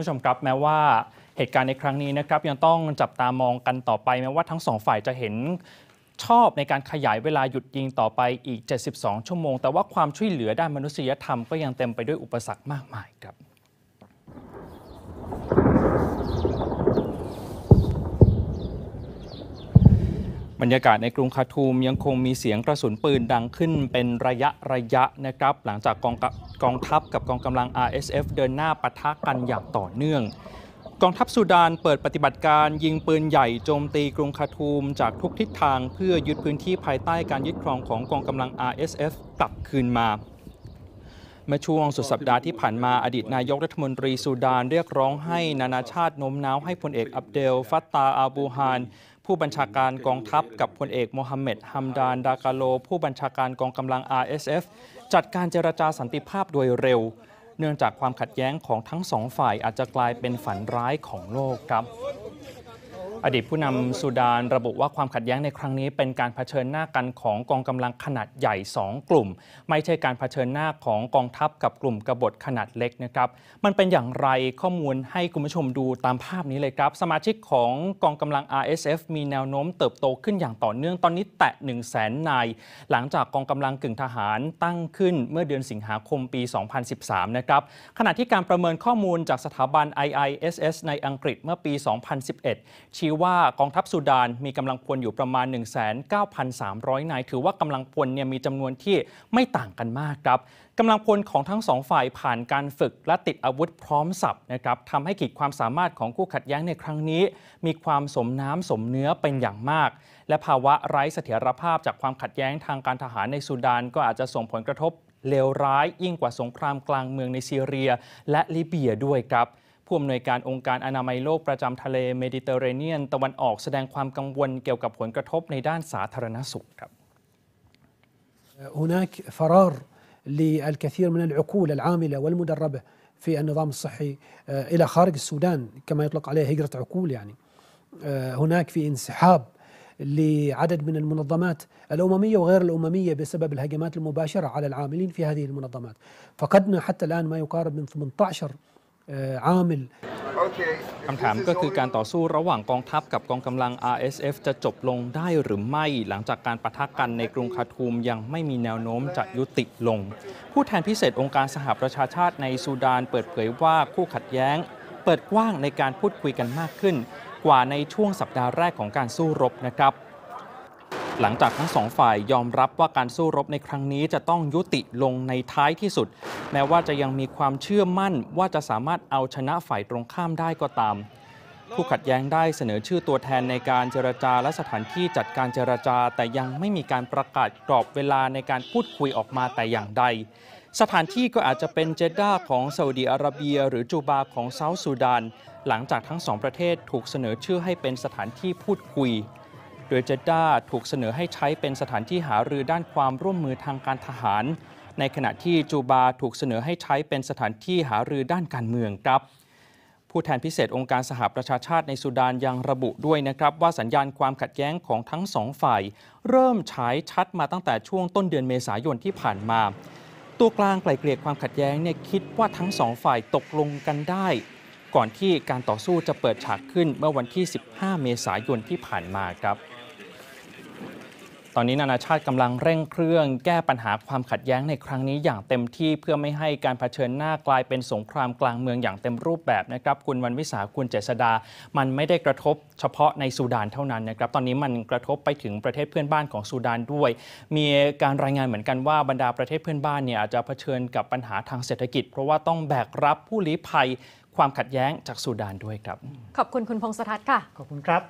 ผู้ชมครับแม้ว่าเหตุการณ์ในครั้งนี้นะครับยังต้องจับตามองกันต่อไปแม้ว่าทั้งสองฝ่ายจะเห็นชอบในการขยายเวลาหยุดยิงต่อไปอีก 72 ชั่วโมง แต่ว่าความช่วยเหลือด้านมนุษยธรรมก็ยังเต็มไปด้วยอุปสรรคมากมายครับบรรยากาศในกรุงคาทูมยังคงมีเสียงกระสุนปืนดังขึ้นเป็นระยะระยะนะครับหลังจากกองกองทัพกับกองกำลัง RSF เดินหน้าปะทะกันอย่างต่อเนื่อง กองทัพสุดานเปิดปฏิบัติการยิงปืนใหญ่โจมตีกรุงคาทูม จากทุกทิศทางเพื่อยึดพื้นที่ภายใต้การยึดครองของกองกำลัง RSF กลับคืนมาเมื่อช่วงสุดสัปดาห์ที่ผ่านมาอดีตนายกรัฐมนตรีสุดานเรียกร้องให้นานาชาติโน้มน้าวให้พลเอกอับเดล ฟัตตาอาบูฮานผู้บัญชาการกองทัพกับพลเอก โมฮัมเหม็ด ฮัมดานดากาโล ผู้บัญชาการกองกำลัง RSF จัดการเจรจาสันติภาพโดยเร็ว เนื่องจากความขัดแย้งของทั้งสองฝ่ายอาจจะกลายเป็นฝันร้ายของโลกครับอดีตผู้นำสุดานระบุว่าความขัดแย้งในครั้งนี้เป็นการเผชิญหน้ากันของกองกำลังขนาดใหญ่ 2 กลุ่ม ไม่ใช่การเผชิญหน้าของกองทัพกับกลุ่มกบฏขนาดเล็กนะครับมันเป็นอย่างไรข้อมูลให้คุณผู้ชมดูตามภาพนี้เลยครับ สมาชิกของกองกำลัง RSF มีแนวโน้มเติบโตขึ้นอย่างต่อเนื่องตอนนี้แตะ 1 0 0 0 0แสนนายหลังจากกองกำลังกึ่งทหารตั้งขึ้นเมื่อเดือนสิงหาคมปี 2013 นะครับขณะที่การประเมินข้อมูลจากสถาบัน IISS ในอังกฤษเมื่อปี 2011ชีี้ว่ากองทัพสุดานมีกำลังพลอยู่ประมาณ 19,300นายถือว่ากำลังพลเนี่ยมีจำนวนที่ไม่ต่างกันมากครับกำลังพลของทั้งสองฝ่ายผ่านการฝึกและติดอาวุธพร้อมสับนะครับทำให้ขีดความสามารถของคู่ขัดแย้งในครั้งนี้ มีความสมน้ำสมเนื้อเป็นอย่างมาก และภาวะไร้เสถียรภาพจากความขัดแย้งทางการทหารในสุดานก็อาจจะส่งผลกระทบเลวร้าย ยิ่งกว่าสงครามกลางเมืองในซีเรีย และลิเบียด้วยครับผู้อำนวยการองค์การอนามัยโลกประจำทะเลเมดิเตอร์เรเนียน هناك فرار للكثير من العقول العامله والمدربه في النظام الصحي آه، الى خارج السودان كما يطلق عليه هجره عقول يعني آه، هناك في انسحاب لعدد من المنظمات الامميه وغير الامميه بسبب الهجمات المباشره على العاملين في هذه المنظمات فقدنا حتى الان ما يقارب من 18 عامل คำถามก็คือการต่อสู้ระหว่างกองทัพกับกองกำลัง RSF จะจบลงได้หรือไม่ หลังจากการประทะกันในกรุงคาทูมยังไม่มีแนวโน้มจะยุติลง ผู้แทนพิเศษองค์การสหประชาชาติในซูดานเปิดเผยว่าคู่ขัดแย้งเปิดกว้างในการพูดคุยกันมากขึ้นกว่าในช่วงสัปดาห์แรกของการสู้รบนะครับหลังจากทั้งสองฝ่ายยอมรับว่าการสู้รบในครั้งนี้จะต้องยุติลงในท้ายที่สุด แม้ว่าจะยังมีความเชื่อมั่น ว่าจะสามารถเอาชนะฝ่ายตรงข้ามได้ก็ตาม ผู้ขัดแย้งได้เสนอชื่อตัวแทนในการเจรจาและสถานที่จัดการเจรจา แต่ยังไม่มีการประกาศกรอบเวลาในการพูดคุยออกมาแต่อย่างใดสถานที่ก็อาจจะเป็นเจด้าของซาอุดีอาระเบียหรือจูบาของเซาท์ซูดาน หลังจากทั้งสองประเทศถูกเสนอชื่อให้เป็นสถานที่พูดคุยดยเจด้าถูกเสนอให้ใช้เป็นสถานที่หารือด้านความร่วมมือทางการทหาร ในขณะที่จูบาถูกเสนอให้ใช้เป็นสถานที่หารือด้านการเมืองครับ ผู้แทนพิเศษองค์การสหประชาชาติในสุดานยังระบุด้วยนะครับ ว่าสัญญาณความขัดแย้งของทั้งสองฝ่ายเริ่มฉายชัดมาตั้งแต่ช่วงต้นเดือนเมษายนที่ผ่านมา ตัวกลางไกล่เกลี่ยความขัดแย้งเนี่ยคิดว่าทั้งสองฝ่ายตกลงกันได้ก่อนที่การต่อสู้จะเปิดฉากขึ้นเมื่อวันที่ 15 เมษายนที่ผ่านมาครับตอนนี้นานาชาติกำลังเร่งเครื่องแก้ปัญหาความขัดแย้งในครั้งนี้อย่างเต็มที่เพื่อไม่ให้การเผชิญหน้ากลายเป็นสงครามกลางเมืองอย่างเต็มรูปแบบนะครับคุณวันวิสาคุณเจษดามันไม่ได้กระทบเฉพาะในสุดานเท่านั้นนะครับตอนนี้มันกระทบไปถึงประเทศเพื่อนบ้านของสุดานด้วย มีการรายงานเหมือนกันว่าบรรดาประเทศเพื่อนบ้านเนี่ยอาจจะเผชิญกับปัญหาทางเศรษฐกิจเพราะว่าต้องแบกรับผู้ลี้ภัยความขัดแย้งจากสุดานด้วยครับ ขอบคุณคุณพงศธรค่ะขอบคุณครับ